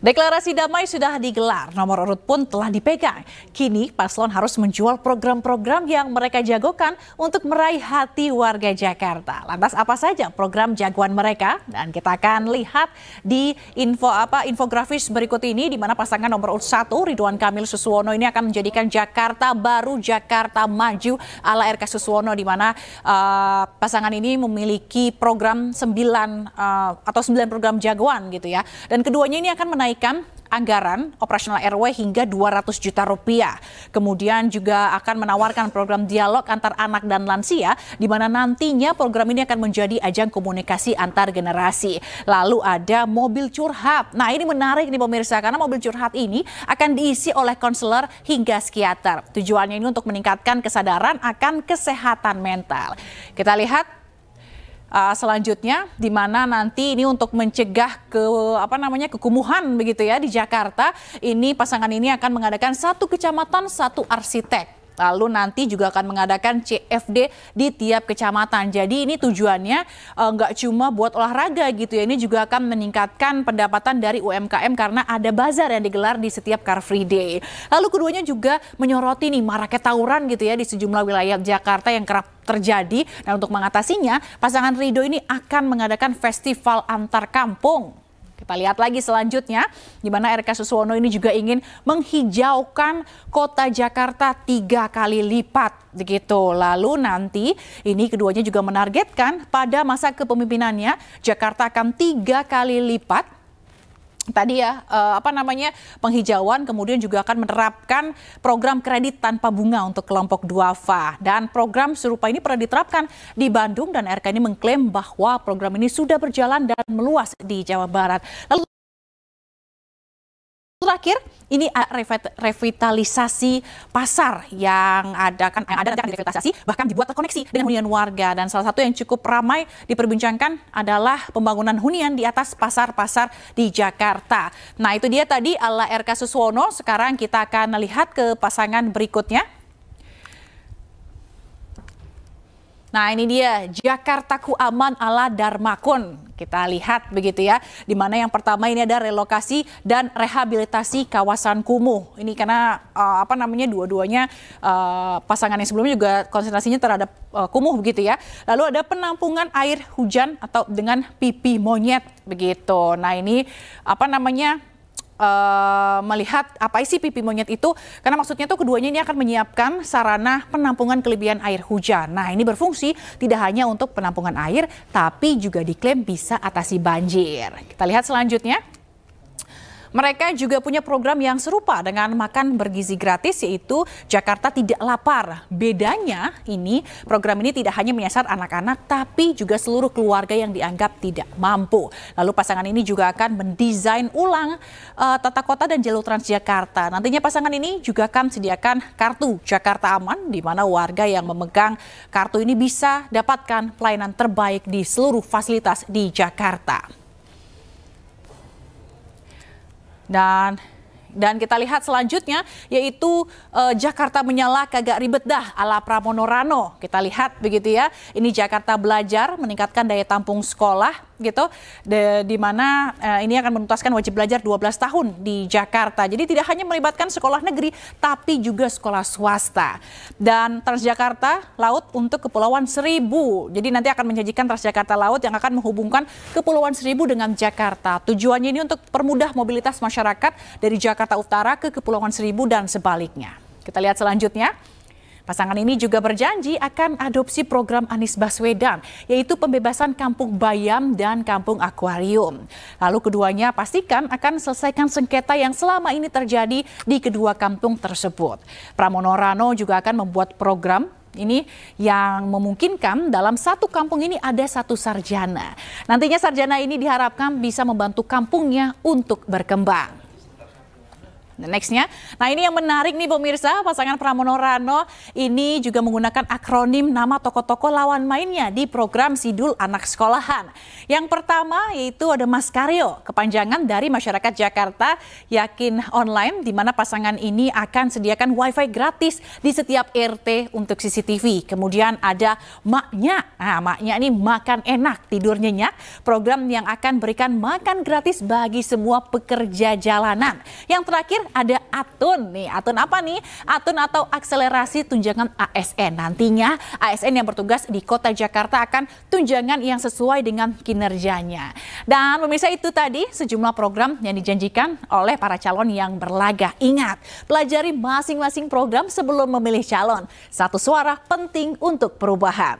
Deklarasi damai sudah digelar, nomor urut pun telah dipegang. Kini paslon harus menjual program-program yang mereka jagokan untuk meraih hati warga Jakarta. Lantas apa saja program jagoan mereka? Dan kita akan lihat di info apa infografis berikut ini di mana pasangan nomor urut 1 Ridwan Kamil Suswono ini akan menjadikan Jakarta baru Jakarta maju ala RK Suswono di mana uh, pasangan ini memiliki program 9 uh, eh, atau 9 program jagoan gitu ya. Dan keduanya ini akan menaik menaikkan anggaran operasional RW hingga 200 juta rupiah. Kemudian juga akan menawarkan program dialog antar anak dan lansia di mana nantinya program ini akan menjadi ajang komunikasi antar generasi. Lalu ada mobil curhat. Nah ini menarik nih pemirsa karena mobil curhat ini akan diisi oleh konselor hingga psikiater. Tujuannya ini untuk meningkatkan kesadaran akan kesehatan mental. Kita lihat uh, selanjutnya di mana nanti ini untuk mencegah ke apa namanya kekumuhan begitu ya di Jakarta ini pasangan ini akan mengadakan satu kecamatan satu arsitek Lalu nanti juga akan mengadakan CFD di tiap kecamatan. Jadi ini tujuannya eh, nggak uh, cuma buat olahraga gitu ya, ini juga akan meningkatkan pendapatan dari UMKM karena ada bazar yang digelar di setiap Car Free Day. Lalu keduanya juga menyoroti nih maraknya tawuran gitu ya di sejumlah wilayah Jakarta yang kerap terjadi. Nah untuk mengatasinya, pasangan Rido ini akan mengadakan festival antar kampung. Kita lihat lagi selanjutnya di mana RK Suswono ini juga ingin menghijaukan kota Jakarta tiga kali lipat begitu. Lalu nanti ini keduanya juga menargetkan pada masa kepemimpinannya Jakarta akan tiga kali lipat tadi ya eh, apa namanya penghijauan kemudian juga akan menerapkan program kredit tanpa bunga untuk kelompok duafa dan program serupa ini pernah diterapkan di Bandung dan RK ini mengklaim bahwa program ini sudah berjalan dan meluas di Jawa Barat. Lalu terakhir, ini ah, revitalisasi pasar yang ada kan yang ada nanti akan direvitalisasi bahkan dibuat terkoneksi dengan hunian warga dan salah satu yang cukup ramai diperbincangkan adalah pembangunan hunian di atas pasar-pasar di Jakarta. Nah, itu dia tadi ala RK Suswono. Sekarang kita akan melihat ke pasangan berikutnya. Nah ini dia Jakarta ku Aman ala Darmakun. Kita lihat begitu ya. Di mana yang pertama ini ada relokasi dan rehabilitasi kawasan kumuh. Ini karena uh, apa namanya dua-duanya uh, pasangan yang sebelumnya juga konsentrasinya terhadap uh, kumuh begitu ya. Lalu ada penampungan air hujan atau dengan pipi monyet begitu. Nah ini apa namanya uh, melihat apa isi pipi monyet itu karena maksudnya tuh keduanya ini akan menyiapkan sarana penampungan kelebihan air hujan. Nah, ini berfungsi tidak hanya untuk penampungan air tapi juga diklaim bisa atasi banjir. Kita lihat selanjutnya. Mereka juga punya program yang serupa dengan makan bergizi gratis yaitu Jakarta Tidak Lapar. Bedanya ini program ini tidak hanya menyasar anak-anak tapi juga seluruh keluarga yang dianggap tidak mampu. Lalu pasangan ini juga akan mendesain ulang uh, tata kota dan jalur Transjakarta. Nantinya pasangan ini juga akan sediakan kartu Jakarta Aman di mana warga yang memegang kartu ini bisa dapatkan pelayanan terbaik di seluruh fasilitas di Jakarta. Dan dan kita lihat selanjutnya yaitu eh, Jakarta menyala kagak ribet dah ala Pramono Rano. Kita lihat begitu ya. Ini Jakarta belajar meningkatkan daya tampung sekolah gitu de, di mana uh, ini akan menuntaskan wajib belajar 12 tahun di Jakarta. Jadi tidak hanya melibatkan sekolah negeri tapi juga sekolah swasta. Dan Transjakarta Laut untuk Kepulauan Seribu. Jadi nanti akan menjanjikan Transjakarta Laut yang akan menghubungkan Kepulauan Seribu dengan Jakarta. Tujuannya ini untuk permudah mobilitas masyarakat dari Jakarta Utara ke Kepulauan Seribu dan sebaliknya. Kita lihat selanjutnya. Pasangan ini juga berjanji akan adopsi program Anies Baswedan, yaitu pembebasan Kampung Bayam dan Kampung Akuarium. Lalu keduanya pastikan akan selesaikan sengketa yang selama ini terjadi di kedua kampung tersebut. Pramono Rano juga akan membuat program ini yang memungkinkan dalam satu kampung ini ada satu sarjana. Nantinya sarjana ini diharapkan bisa membantu kampungnya untuk berkembang. Nextnya, nah ini yang menarik nih pemirsa, pasangan Pramono Rano ini juga menggunakan akronim nama toko-toko lawan mainnya di program Sidul Anak Sekolahan. Yang pertama yaitu ada Mas Karyo, kepanjangan dari masyarakat Jakarta Yakin Online, di mana pasangan ini akan sediakan wifi gratis di setiap RT untuk CCTV. Kemudian ada Maknya, nah Maknya ini makan enak, tidur nyenyak, program yang akan berikan makan gratis bagi semua pekerja jalanan. Yang terakhir ada ATUN nih. ATUN apa nih? ATUN atau akselerasi tunjangan ASN. Nantinya ASN yang bertugas di Kota Jakarta akan tunjangan yang sesuai dengan kinerjanya. Dan pemirsa itu tadi sejumlah program yang dijanjikan oleh para calon yang berlaga. Ingat, pelajari masing-masing program sebelum memilih calon. Satu suara penting untuk perubahan.